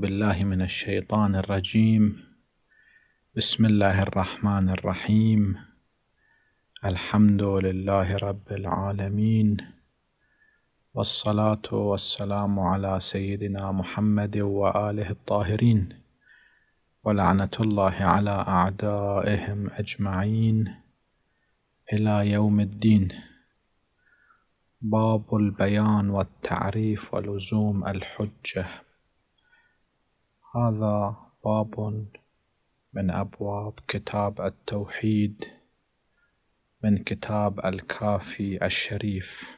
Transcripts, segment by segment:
بالله من الشيطان الرجيم بسم الله الرحمن الرحيم الحمد لله رب العالمين والصلاة والسلام على سيدنا محمد وآله الطاهرين ولعنة الله على أعدائهم أجمعين إلى يوم الدين باب البيان والتعريف ولزوم الحجة هذا باب من أبواب كتاب التوحيد من كتاب الكافي الشريف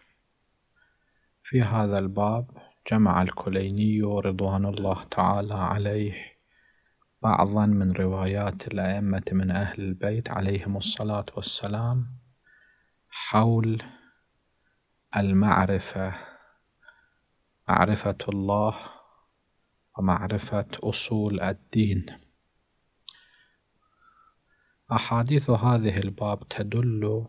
في هذا الباب جمع الكليني رضوان الله تعالى عليه بعضا من روايات الأئمة من أهل البيت عليهم الصلاة والسلام حول المعرفة معرفة الله ومعرفة أصول الدين أحاديث هذه الباب تدل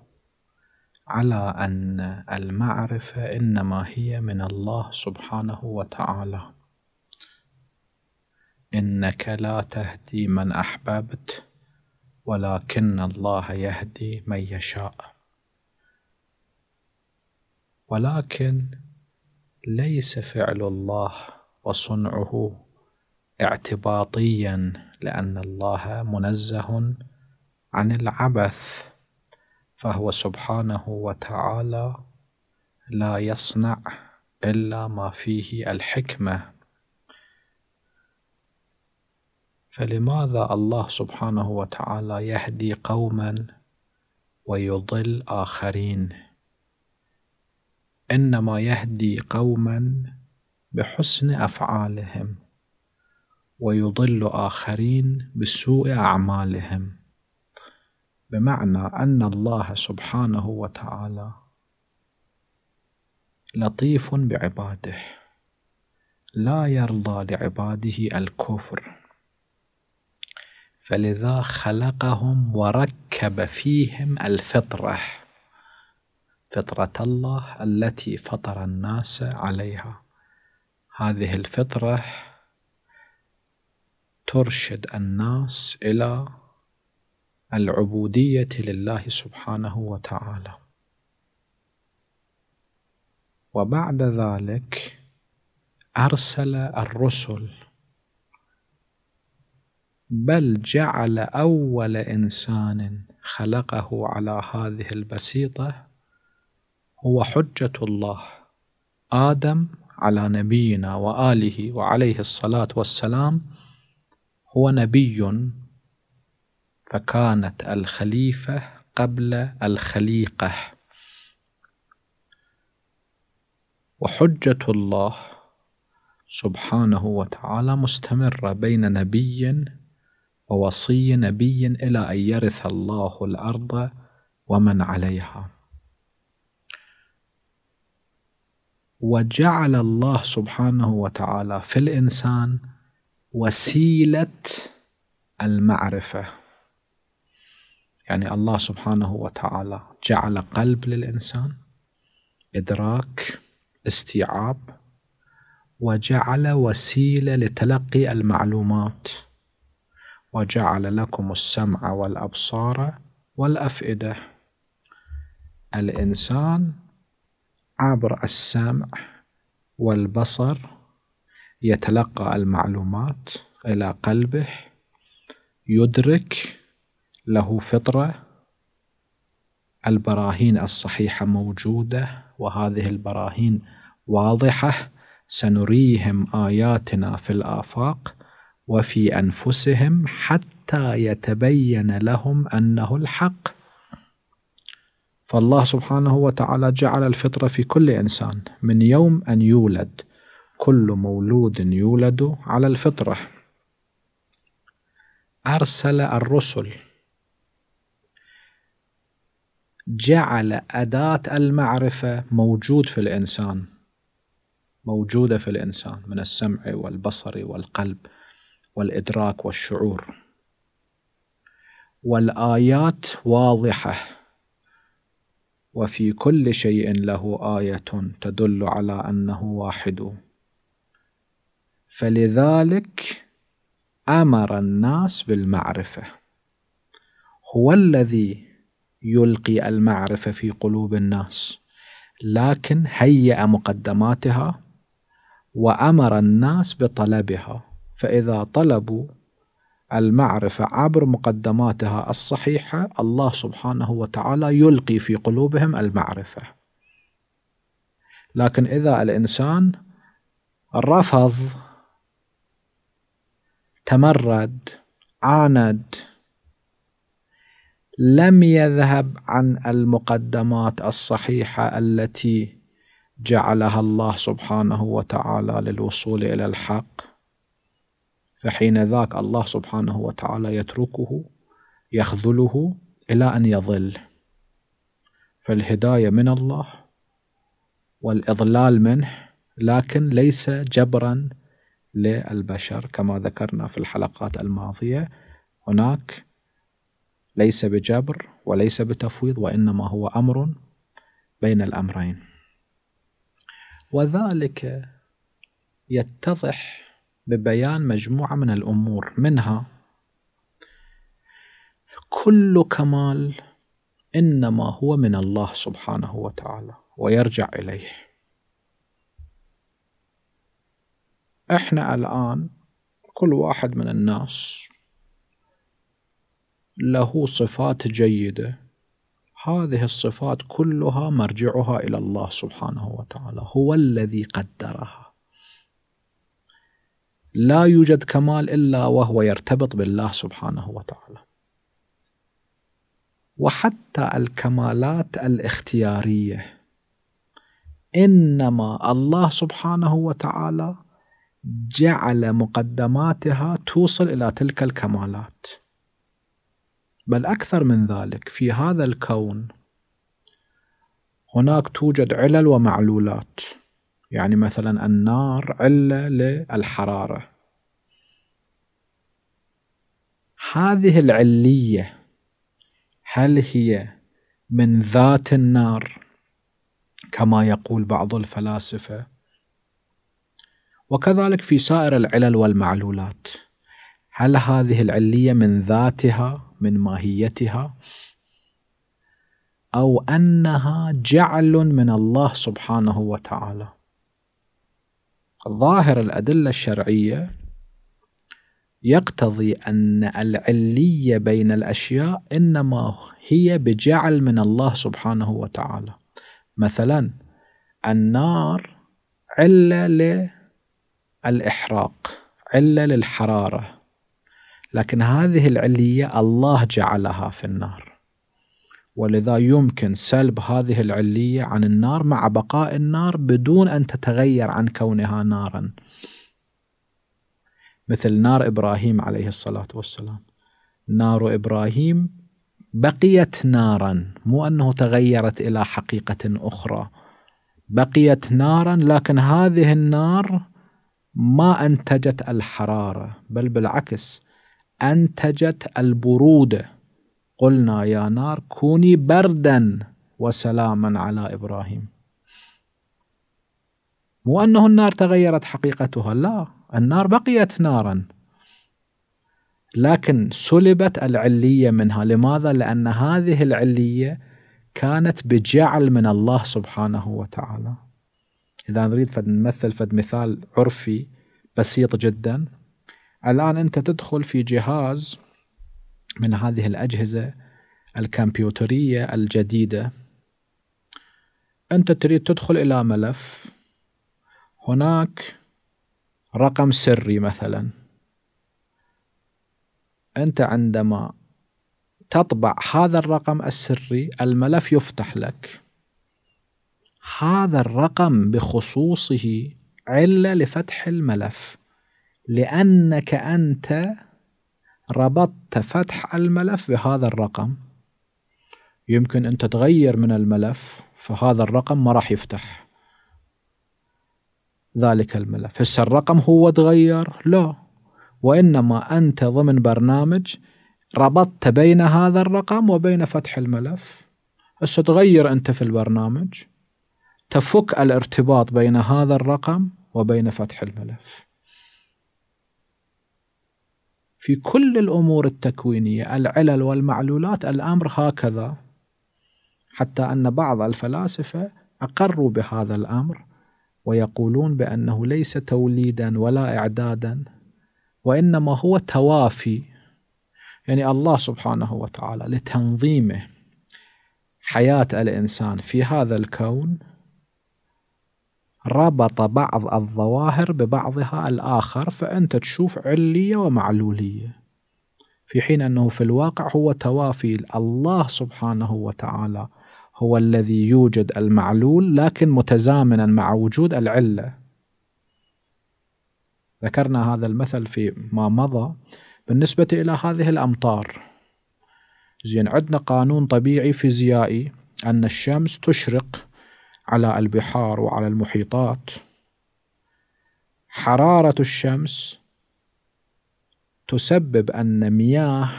على أن المعرفة إنما هي من الله سبحانه وتعالى إنك لا تهدي من أحببت ولكن الله يهدي من يشاء ولكن ليس فعل الله وصنعه اعتباطيا لان الله منزه عن العبث فهو سبحانه وتعالى لا يصنع الا ما فيه الحكمه فلماذا الله سبحانه وتعالى يهدي قوما ويضل اخرين انما يهدي قوما بحسن أفعالهم ويضل آخرين بسوء أعمالهم بمعنى أن الله سبحانه وتعالى لطيف بعباده لا يرضى لعباده الكفر فلذا خلقهم وركب فيهم الفطره فطره الله التي فطر الناس عليها هذه الفطرة ترشد الناس إلى العبودية لله سبحانه وتعالى وبعد ذلك أرسل الرسل بل جعل أول إنسان خلقه على هذه البسيطة هو حجة الله آدم على نبينا واله وعليه الصلاه والسلام هو نبي فكانت الخليفه قبل الخليقه وحجه الله سبحانه وتعالى مستمره بين نبي ووصي نبي الى ان يرث الله الارض ومن عليها وجعل الله سبحانه وتعالى في الإنسان وسيلة المعرفة يعني الله سبحانه وتعالى جعل قلب للإنسان إدراك استيعاب وجعل وسيلة لتلقي المعلومات وجعل لكم السمع والأبصار والأفئدة الإنسان عبر السمع والبصر يتلقى المعلومات إلى قلبه يدرك له فطرة البراهين الصحيحة موجودة وهذه البراهين واضحة سنريهم آياتنا في الآفاق وفي أنفسهم حتى يتبين لهم أنه الحق فالله سبحانه وتعالى جعل الفطرة في كل إنسان من يوم أن يولد كل مولود يولد على الفطرة أرسل الرسل جعل أداة المعرفة موجود في الإنسان موجودة في الإنسان من السمع والبصر والقلب والإدراك والشعور والآيات واضحة وفي كل شيء له آية تدل على أنه واحد فلذلك أمر الناس بالمعرفة هو الذي يلقي المعرفة في قلوب الناس لكن هيأ مقدماتها وأمر الناس بطلبها فإذا طلبوا المعرفة عبر مقدماتها الصحيحة الله سبحانه وتعالى يلقي في قلوبهم المعرفة لكن إذا الإنسان رفض تمرد عاند لم يذهب عن المقدمات الصحيحة التي جعلها الله سبحانه وتعالى للوصول إلى الحق فحين ذاك الله سبحانه وتعالى يتركه يخذله إلى أن يضل فالهداية من الله والإضلال منه لكن ليس جبرا للبشر كما ذكرنا في الحلقات الماضية هناك ليس بجبر وليس بتفويض وإنما هو أمر بين الأمرين وذلك يتضح ببيان مجموعة من الأمور منها كل كمال إنما هو من الله سبحانه وتعالى ويرجع إليه إحنا الآن كل واحد من الناس له صفات جيدة هذه الصفات كلها مرجعها إلى الله سبحانه وتعالى هو الذي قدرها لا يوجد كمال الا وهو يرتبط بالله سبحانه وتعالى وحتى الكمالات الاختياريه انما الله سبحانه وتعالى جعل مقدماتها توصل الى تلك الكمالات بل اكثر من ذلك في هذا الكون هناك توجد علل ومعلولات يعني مثلا النار علة للحرارة هذه العلية هل هي من ذات النار كما يقول بعض الفلاسفة وكذلك في سائر العلل والمعلولات هل هذه العلية من ذاتها من ماهيتها أو أنها جعل من الله سبحانه وتعالى ظاهر الأدلة الشرعية يقتضي أن العلية بين الأشياء إنما هي بجعل من الله سبحانه وتعالى مثلا النار علة للإحراق علة للحرارة لكن هذه العلية الله جعلها في النار ولذا يمكن سلب هذه العلية عن النار مع بقاء النار بدون أن تتغير عن كونها نارا مثل نار إبراهيم عليه الصلاة والسلام نار إبراهيم بقيت نارا مو أنه تغيرت إلى حقيقة أخرى بقيت نارا لكن هذه النار ما أنتجت الحرارة بل بالعكس أنتجت البرودة قلنا يا نار كوني بردا وسلاما على إبراهيم مو أنه النار تغيرت حقيقتها لا النار بقيت نارا لكن سلبت العلية منها لماذا؟ لأن هذه العلية كانت بجعل من الله سبحانه وتعالى إذا نريد فد نمثل فد مثال عرفي بسيط جدا الآن أنت تدخل في جهاز من هذه الأجهزة الكمبيوترية الجديدة أنت تريد تدخل إلى ملف هناك رقم سري مثلا أنت عندما تطبع هذا الرقم السري الملف يفتح لك هذا الرقم بخصوصه علة لفتح الملف لأنك أنت ربطت فتح الملف بهذا الرقم يمكن أنت تغير من الملف فهذا الرقم ما راح يفتح ذلك الملف هسه الرقم هو تغير لا وإنما أنت ضمن برنامج ربطت بين هذا الرقم وبين فتح الملف هسه تغير أنت في البرنامج تفك الارتباط بين هذا الرقم وبين فتح الملف في كل الأمور التكوينية العلل والمعلولات الأمر هكذا حتى أن بعض الفلاسفة أقروا بهذا الأمر ويقولون بأنه ليس توليدا ولا إعدادا وإنما هو توافي يعني الله سبحانه وتعالى لتنظيمه حياة الإنسان في هذا الكون ربط بعض الظواهر ببعضها الآخر فأنت تشوف علية ومعلولية في حين أنه في الواقع هو توافي الله سبحانه وتعالى هو الذي يوجد المعلول لكن متزامنا مع وجود العلة ذكرنا هذا المثل في ما مضى بالنسبة إلى هذه الأمطار زين عندنا قانون طبيعي فيزيائي أن الشمس تشرق على البحار وعلى المحيطات حرارة الشمس تسبب أن مياه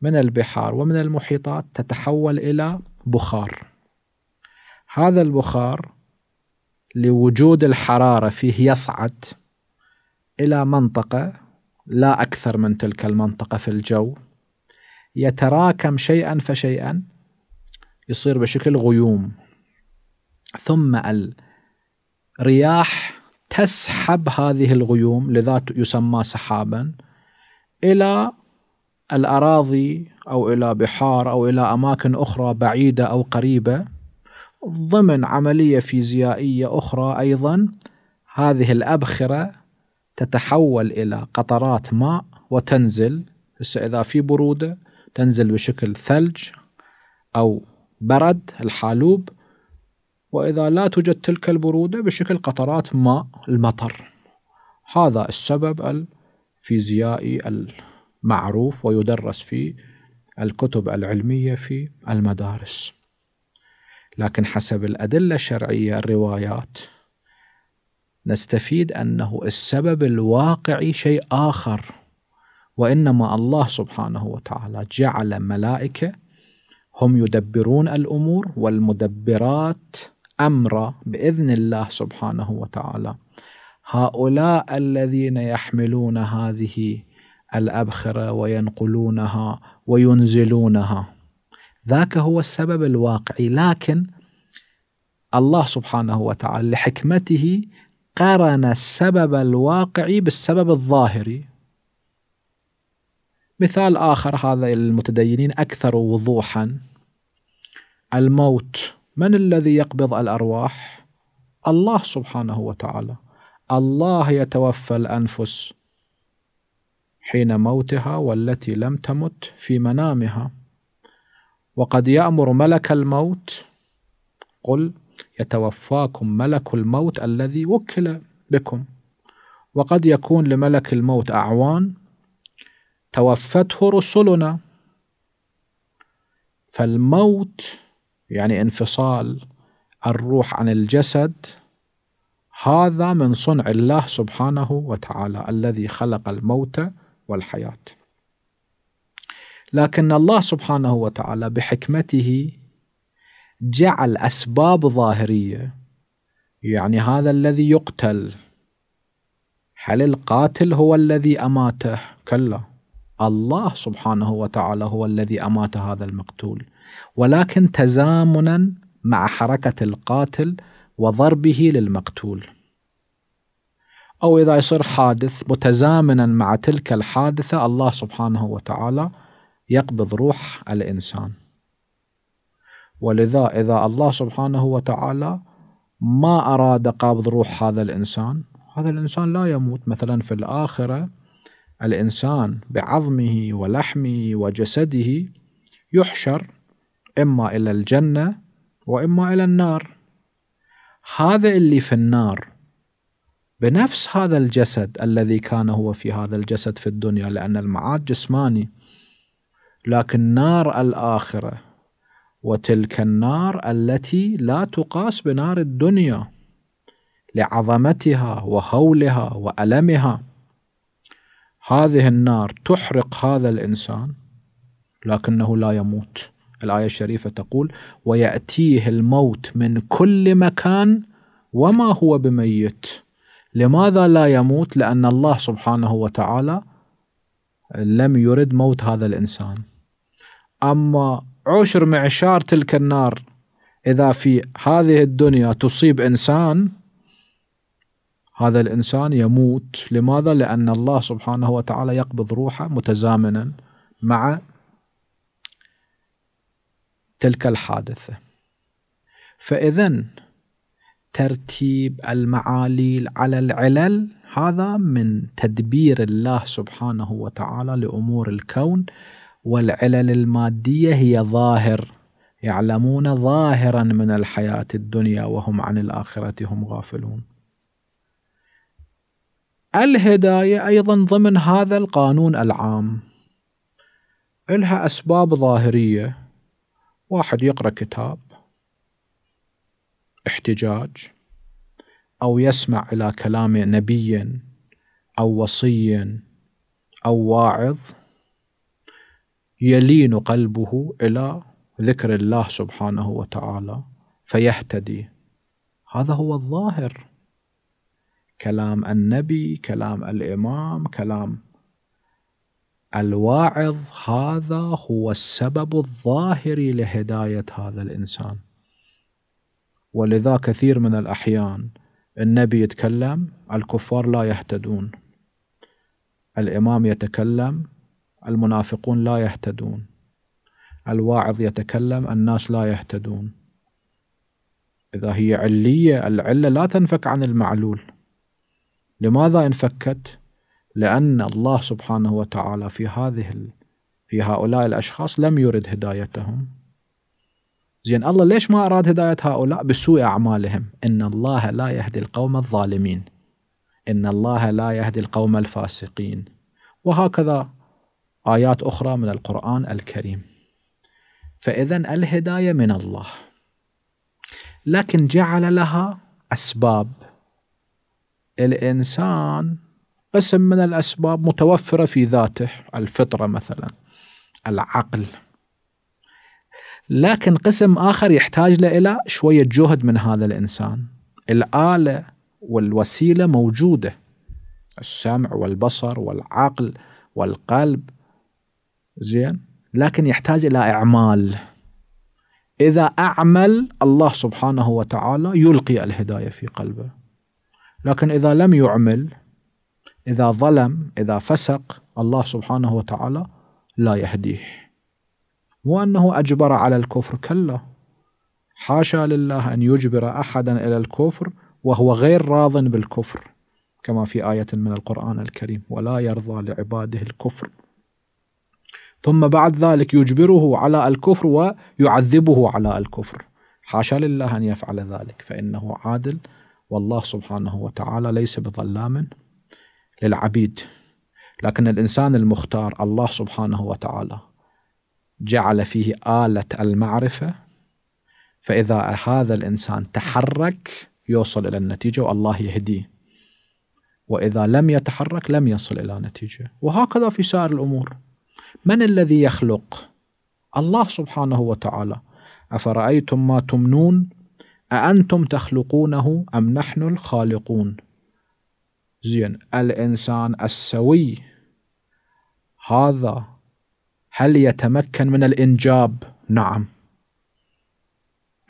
من البحار ومن المحيطات تتحول إلى بخار هذا البخار لوجود الحرارة فيه يصعد إلى منطقة لا أكثر من تلك المنطقة في الجو يتراكم شيئا فشيئا يصير بشكل غيوم ثم الرياح تسحب هذه الغيوم لذا يسمى سحابا الى الاراضي او الى بحار او الى اماكن اخرى بعيده او قريبه ضمن عمليه فيزيائيه اخرى ايضا هذه الابخره تتحول الى قطرات ماء وتنزل اذا في بروده تنزل بشكل ثلج او برد الحالوب وإذا لا توجد تلك البرودة بشكل قطرات ماء المطر هذا السبب الفيزيائي المعروف ويدرس في الكتب العلمية في المدارس لكن حسب الأدلة الشرعية الروايات نستفيد أنه السبب الواقعي شيء آخر وإنما الله سبحانه وتعالى جعل ملائكة هم يدبرون الأمور والمدبرات امر باذن الله سبحانه وتعالى هؤلاء الذين يحملون هذه الابخره وينقلونها وينزلونها ذاك هو السبب الواقعي لكن الله سبحانه وتعالى لحكمته قرن السبب الواقعي بالسبب الظاهري مثال اخر هذا المتدينين اكثر وضوحا الموت من الذي يقبض الارواح الله سبحانه وتعالى الله يتوفى الانفس حين موتها والتي لم تمت في منامها وقد يامر ملك الموت قل يتوفاكم ملك الموت الذي وكل بكم وقد يكون لملك الموت اعوان توفته رسلنا فالموت يعني انفصال الروح عن الجسد هذا من صنع الله سبحانه وتعالى الذي خلق الموت والحياه لكن الله سبحانه وتعالى بحكمته جعل اسباب ظاهريه يعني هذا الذي يقتل هل القاتل هو الذي اماته كلا الله سبحانه وتعالى هو الذي امات هذا المقتول ولكن تزامنا مع حركة القاتل وضربه للمقتول أو إذا يصير حادث متزامنا مع تلك الحادثة الله سبحانه وتعالى يقبض روح الإنسان ولذا إذا الله سبحانه وتعالى ما أراد قبض روح هذا الإنسان هذا الإنسان لا يموت مثلا في الآخرة الإنسان بعظمه ولحمه وجسده يحشر إما إلى الجنة وإما إلى النار هذا اللي في النار بنفس هذا الجسد الذي كان هو في هذا الجسد في الدنيا لأن المعاد جسماني لكن نار الآخرة وتلك النار التي لا تقاس بنار الدنيا لعظمتها وهولها وألمها هذه النار تحرق هذا الإنسان لكنه لا يموت الآية الشريفة تقول ويأتيه الموت من كل مكان وما هو بميت لماذا لا يموت لأن الله سبحانه وتعالى لم يرد موت هذا الإنسان أما عشر معشار تلك النار إذا في هذه الدنيا تصيب إنسان هذا الإنسان يموت لماذا؟ لأن الله سبحانه وتعالى يقبض روحه متزامنا مع تلك الحادثه فاذا ترتيب المعاليل على العلل هذا من تدبير الله سبحانه وتعالى لامور الكون والعلل الماديه هي ظاهر يعلمون ظاهرا من الحياه الدنيا وهم عن الاخره هم غافلون الهدايه ايضا ضمن هذا القانون العام الها اسباب ظاهريه واحد يقرأ كتاب احتجاج أو يسمع إلى كلام نبي أو وصي أو واعظ يلين قلبه إلى ذكر الله سبحانه وتعالى فيهتدي هذا هو الظاهر كلام النبي كلام الإمام كلام الواعظ هذا هو السبب الظاهري لهدايه هذا الانسان ولذا كثير من الاحيان النبي يتكلم الكفار لا يهتدون الامام يتكلم المنافقون لا يهتدون الواعظ يتكلم الناس لا يهتدون اذا هي عليه العله لا تنفك عن المعلول لماذا انفكت؟ فكت لأن الله سبحانه وتعالى في هذه في هؤلاء الأشخاص لم يرد هدايتهم زين الله ليش ما أراد هداية هؤلاء بسوء أعمالهم إن الله لا يهدي القوم الظالمين إن الله لا يهدي القوم الفاسقين وهكذا آيات أخرى من القرآن الكريم فإذا الهداية من الله لكن جعل لها أسباب الإنسان قسم من الأسباب متوفرة في ذاته الفطرة مثلا العقل لكن قسم آخر يحتاج له إلى شوية جهد من هذا الإنسان الآلة والوسيلة موجودة السمع والبصر والعقل والقلب زين لكن يحتاج إلى إعمال إذا أعمل الله سبحانه وتعالى يلقي الهداية في قلبه لكن إذا لم يعمل إذا ظلم إذا فسق الله سبحانه وتعالى لا يهديه مو أنه أجبر على الكفر كلا حاشا لله أن يجبر أحدا إلى الكفر وهو غير راض بالكفر كما في آية من القرآن الكريم ولا يرضى لعباده الكفر ثم بعد ذلك يجبره على الكفر ويعذبه على الكفر حاشا لله أن يفعل ذلك فإنه عادل والله سبحانه وتعالى ليس بظلام للعبيد لكن الإنسان المختار الله سبحانه وتعالى جعل فيه آلة المعرفة فإذا هذا الإنسان تحرك يوصل إلى النتيجة والله يهديه وإذا لم يتحرك لم يصل إلى نتيجة وهكذا في سائر الأمور من الذي يخلق؟ الله سبحانه وتعالى أفرأيتم ما تمنون أأنتم تخلقونه أم نحن الخالقون زين الإنسان السوي هذا هل يتمكن من الإنجاب؟ نعم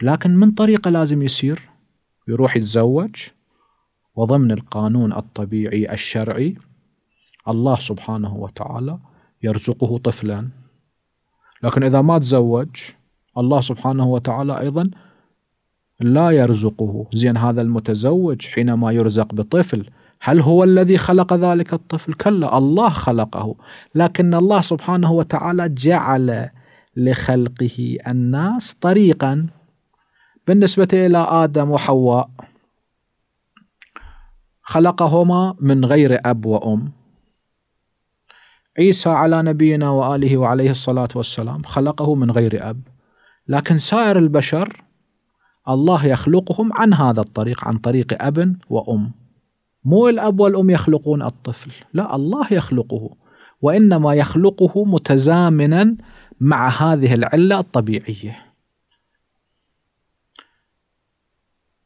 لكن من طريقة لازم يسير يروح يتزوج وضمن القانون الطبيعي الشرعي الله سبحانه وتعالى يرزقه طفلا لكن إذا ما تزوج الله سبحانه وتعالى أيضا لا يرزقه زين هذا المتزوج حينما يرزق بطفل هل هو الذي خلق ذلك الطفل؟ كلا الله خلقه لكن الله سبحانه وتعالى جعل لخلقه الناس طريقا بالنسبة إلى آدم وحواء خلقهما من غير أب وأم عيسى على نبينا وآله وعليه الصلاة والسلام خلقه من غير أب لكن سائر البشر الله يخلقهم عن هذا الطريق عن طريق أب وأم مو الأب والأم يخلقون الطفل لا الله يخلقه وإنما يخلقه متزامنا مع هذه العلة الطبيعية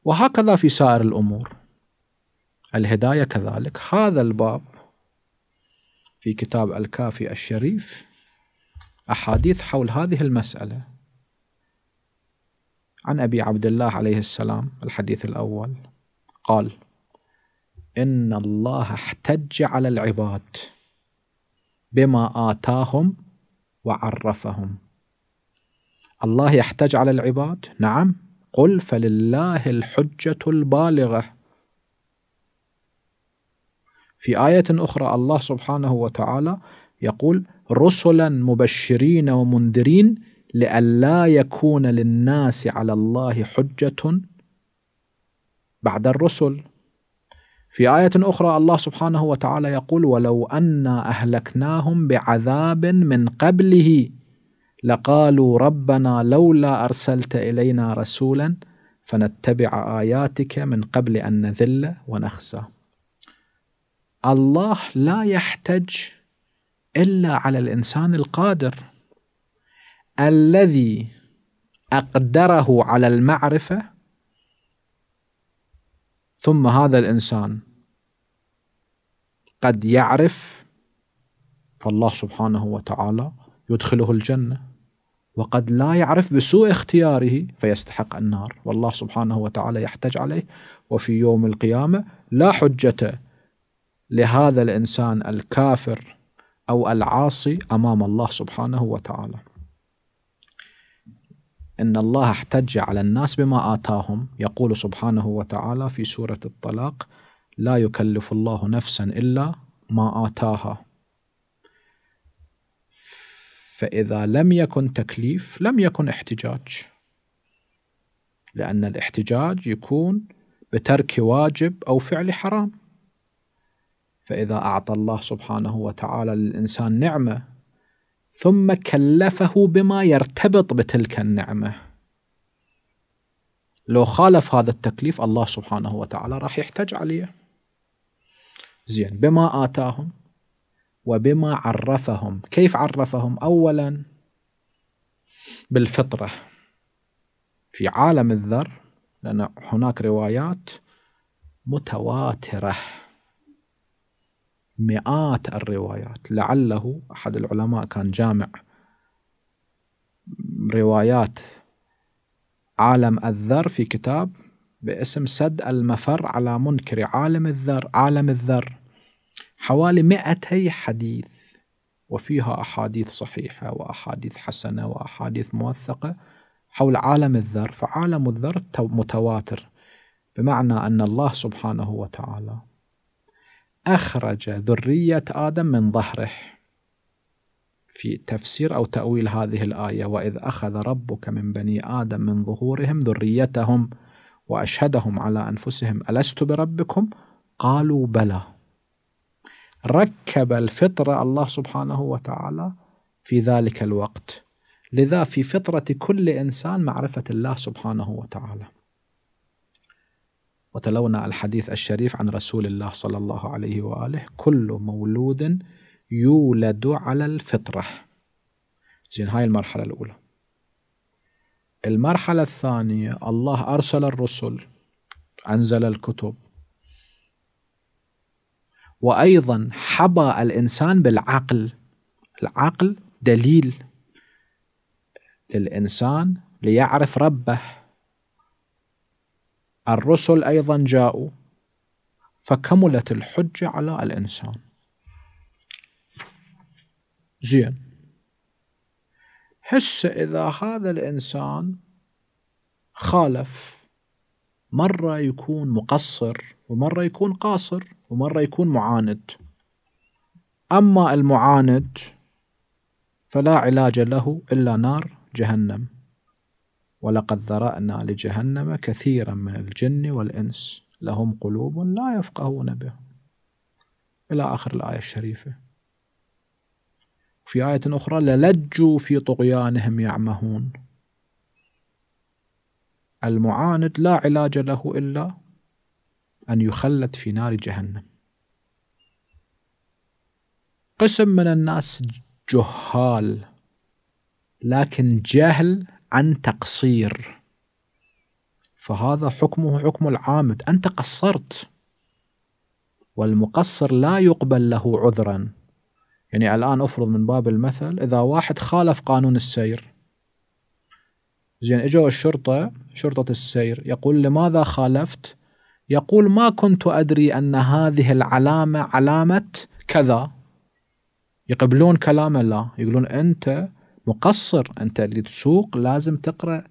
وهكذا في سائر الأمور الهداية كذلك هذا الباب في كتاب الكافي الشريف أحاديث حول هذه المسألة عن أبي عبد الله عليه السلام الحديث الأول قال إن الله احتج على العباد بما آتاهم وعرفهم الله يحتج على العباد نعم قل فلله الحجة البالغة في آية أخرى الله سبحانه وتعالى يقول رسلا مبشرين ومنذرين لئلا يكون للناس على الله حجة بعد الرسل في آية أخرى الله سبحانه وتعالى يقول: "ولو أنا أهلكناهم بعذاب من قبله لقالوا ربنا لولا أرسلت إلينا رسولا فنتبع آياتك من قبل أن نذل ونخزى". الله لا يحتج إلا على الإنسان القادر الذي أقدره على المعرفة ثم هذا الانسان قد يعرف فالله سبحانه وتعالى يدخله الجنة وقد لا يعرف بسوء اختياره فيستحق النار والله سبحانه وتعالى يحتج عليه وفي يوم القيامة لا حجة لهذا الإنسان الكافر أو العاصي أمام الله سبحانه وتعالى إن الله احتج على الناس بما آتاهم يقول سبحانه وتعالى في سورة الطلاق لا يكلف الله نفسا إلا ما آتاها فإذا لم يكن تكليف لم يكن احتجاج لأن الاحتجاج يكون بترك واجب أو فعل حرام فإذا أعطى الله سبحانه وتعالى للإنسان نعمة ثم كلفه بما يرتبط بتلك النعمة لو خالف هذا التكليف الله سبحانه وتعالى راح يحتج عليه زين بما آتاهم وبما عرفهم كيف عرفهم أولا بالفطرة في عالم الذر لأن هناك روايات متواترة مئات الروايات لعله أحد العلماء كان جامع روايات عالم الذر في كتاب باسم سد المفر على منكر عالم الذر عالم الذر حوالي 200 حديث وفيها أحاديث صحيحة وأحاديث حسنة وأحاديث موثقة حول عالم الذر فعالم الذر متواتر بمعنى أن الله سبحانه وتعالى أخرج ذرية آدم من ظهره في تفسير أو تأويل هذه الآية وإذ أخذ ربك من بني آدم من ظهورهم ذريتهم وأشهدهم على أنفسهم ألست بربكم قالوا بلى ركب الفطرة الله سبحانه وتعالى في ذلك الوقت لذا في فطرة كل إنسان معرفة الله سبحانه وتعالى وتلونا الحديث الشريف عن رسول الله صلى الله عليه وآله كل مولود يولد على الفطرة زين هاي المرحلة الأولى المرحلة الثانية الله أرسل الرسل أنزل الكتب وايضا حبى الانسان بالعقل العقل دليل للانسان ليعرف ربه الرسل ايضا جاءوا فكملت الحجه على الانسان زين هسه اذا هذا الانسان خالف مره يكون مقصر ومره يكون قاصر ومرة يكون معاند أما المعاند فلا علاج له إلا نار جهنم ولقد ذرأنا لجهنم كثيرا من الجن والإنس لهم قلوب لا يفقهون بها إلى آخر الآية الشريفة في آية أخرى للجوا في طغيانهم يعمهون المعاند لا علاج له إلا أن يخلد في نار جهنم قسم من الناس جهال لكن جهل عن تقصير فهذا حكمه حكم العامد أنت قصرت والمقصر لا يقبل له عذرا يعني الآن أفرض من باب المثل إذا واحد خالف قانون السير زين اجوا الشرطة شرطة السير يقول لماذا خالفت يقول ما كنت أدري أن هذه العلامة علامة كذا يقبلون كلام الله يقولون أنت مقصر أنت اللي تسوق لازم تقرأ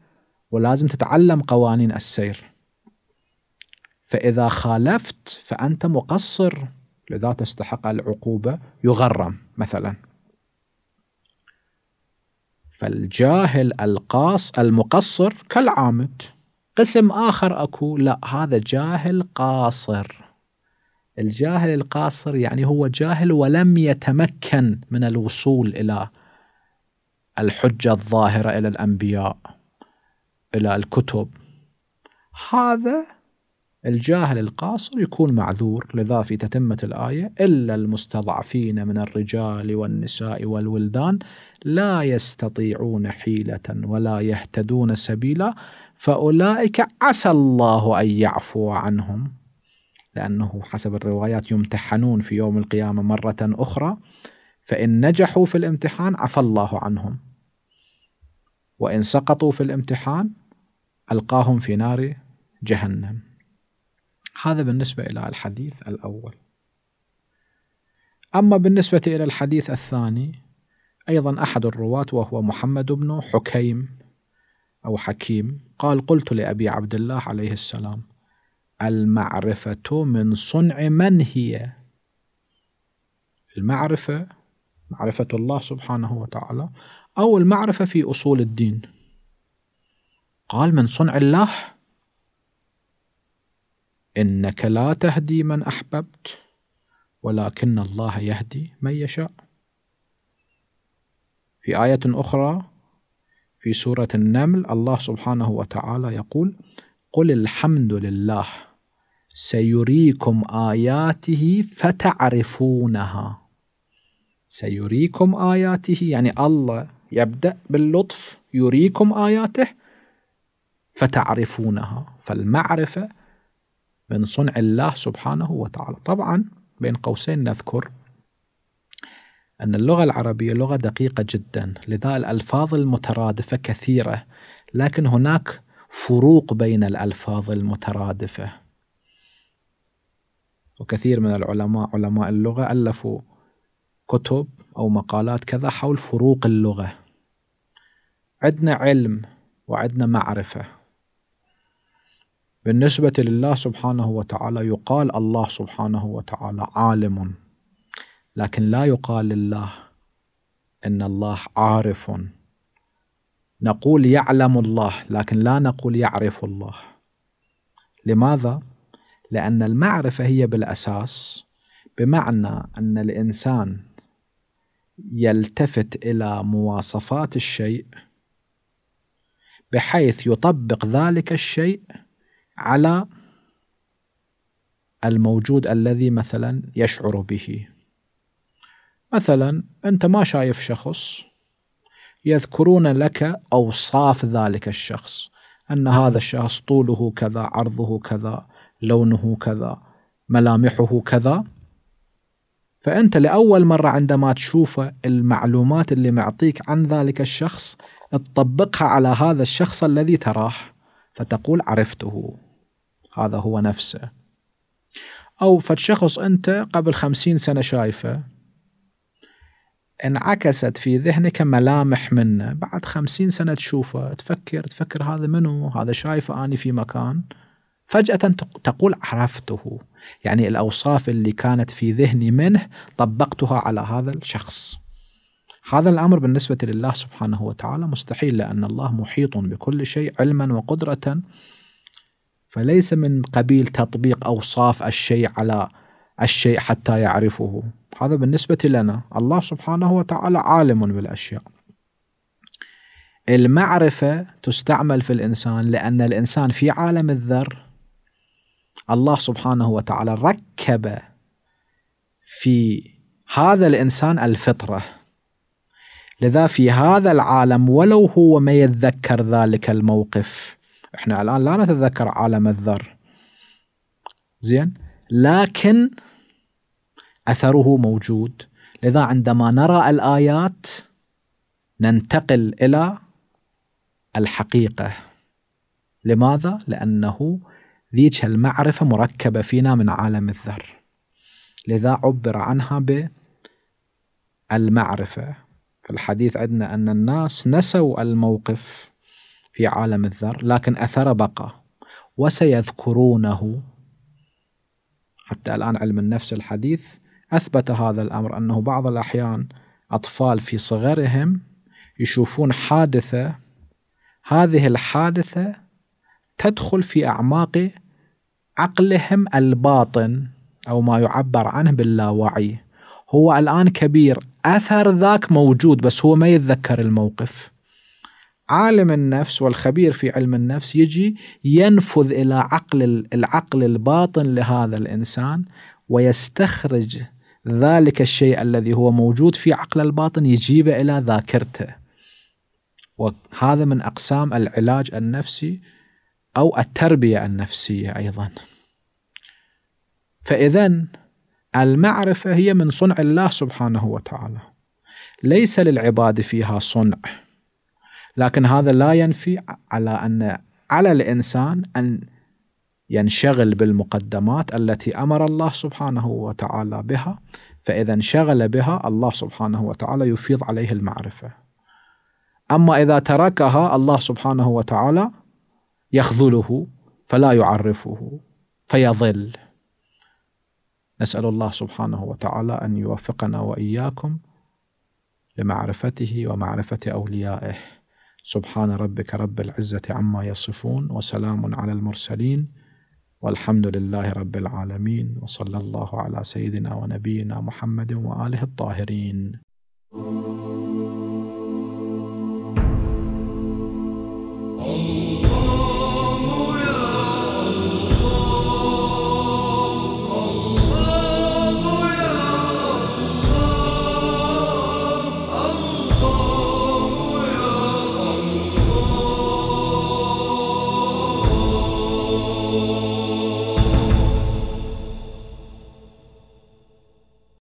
ولازم تتعلم قوانين السير فإذا خالفت فأنت مقصر لذا تستحق العقوبة يغرم مثلا فالجاهل القاص المقصر كالعامد قسم آخر أكو لا هذا جاهل قاصر الجاهل القاصر يعني هو جاهل ولم يتمكن من الوصول إلى الحجة الظاهرة إلى الأنبياء إلى الكتب هذا الجاهل القاصر يكون معذور لذا في تتمة الآية إلا المستضعفين من الرجال والنساء والولدان لا يستطيعون حيلة ولا يهتدون سبيلا فأولئك عسى الله أن يعفو عنهم لأنه حسب الروايات يمتحنون في يوم القيامة مرة أخرى فإن نجحوا في الامتحان عفى الله عنهم وإن سقطوا في الامتحان ألقاهم في نار جهنم هذا بالنسبة إلى الحديث الأول أما بالنسبة إلى الحديث الثاني أيضا أحد الرواة وهو محمد بن حكيم أو حكيم قال قلت لأبي عبد الله عليه السلام المعرفة من صنع من هي المعرفة معرفة الله سبحانه وتعالى أو المعرفة في أصول الدين قال من صنع الله إنك لا تهدي من أحببت ولكن الله يهدي من يشاء في آية أخرى في سورة النمل الله سبحانه وتعالى يقول قل الحمد لله سيريكم آياته فتعرفونها سيريكم آياته يعني الله يبدأ باللطف يريكم آياته فتعرفونها فالمعرفة من صنع الله سبحانه وتعالى طبعا بين قوسين نذكر أن اللغة العربية لغة دقيقة جدا لذا الألفاظ المترادفة كثيرة لكن هناك فروق بين الألفاظ المترادفة وكثير من العلماء علماء اللغة ألفوا كتب أو مقالات كذا حول فروق اللغة عندنا علم وعندنا معرفة بالنسبة لله سبحانه وتعالى يقال الله سبحانه وتعالى عالم لكن لا يقال لله ان الله عارف نقول يعلم الله لكن لا نقول يعرف الله لماذا لان المعرفه هي بالاساس بمعنى ان الانسان يلتفت الى مواصفات الشيء بحيث يطبق ذلك الشيء على الموجود الذي مثلا يشعر به مثلا أنت ما شايف شخص يذكرون لك أوصاف ذلك الشخص أن هذا الشخص طوله كذا عرضه كذا لونه كذا ملامحه كذا فأنت لأول مرة عندما تشوف المعلومات اللي معطيك عن ذلك الشخص تطبقها على هذا الشخص الذي تراه فتقول عرفته هذا هو نفسه أو فشخص أنت قبل خمسين سنة شايفه انعكست في ذهنك ملامح منه بعد خمسين سنة تشوفه تفكر تفكر هذا منو هذا شايفه أني في مكان فجأة تقول عرفته يعني الأوصاف اللي كانت في ذهني منه طبقتها على هذا الشخص هذا الأمر بالنسبة لله سبحانه وتعالى مستحيل لأن الله محيط بكل شيء علما وقدرة فليس من قبيل تطبيق أوصاف الشيء على الشيء حتى يعرفه هذا بالنسبة لنا الله سبحانه وتعالى عالم بالأشياء المعرفة تستعمل في الإنسان لأن الإنسان في عالم الذر الله سبحانه وتعالى ركب في هذا الإنسان الفطرة لذا في هذا العالم ولو هو ما يتذكر ذلك الموقف احنا الآن لا نتذكر عالم الذر زين لكن اثره موجود لذا عندما نرى الايات ننتقل الى الحقيقه لماذا لانه ذيك المعرفه مركبه فينا من عالم الذر لذا عبر عنها بالمعرفه في الحديث عندنا ان الناس نسوا الموقف في عالم الذر لكن اثره بقى وسيذكرونه حتى الان علم النفس الحديث أثبت هذا الأمر أنه بعض الأحيان أطفال في صغرهم يشوفون حادثة هذه الحادثة تدخل في أعماق عقلهم الباطن أو ما يعبر عنه باللاوعي هو الآن كبير أثر ذاك موجود بس هو ما يتذكر الموقف عالم النفس والخبير في علم النفس يجي ينفذ إلى عقل العقل الباطن لهذا الإنسان ويستخرج ذلك الشيء الذي هو موجود في عقل الباطن يجيبه إلى ذاكرته وهذا من أقسام العلاج النفسي أو التربية النفسية أيضا فإذا المعرفة هي من صنع الله سبحانه وتعالى ليس للعباد فيها صنع لكن هذا لا ينفي على أن على الإنسان أن ينشغل بالمقدمات التي امر الله سبحانه وتعالى بها فاذا انشغل بها الله سبحانه وتعالى يفيض عليه المعرفه اما اذا تركها الله سبحانه وتعالى يخذله فلا يعرفه فيضل نسال الله سبحانه وتعالى ان يوفقنا واياكم لمعرفته ومعرفه اوليائه سبحان ربك رب العزه عما يصفون وسلام على المرسلين والحمد لله رب العالمين وصلى الله على سيدنا ونبينا محمد وآله الطاهرين الله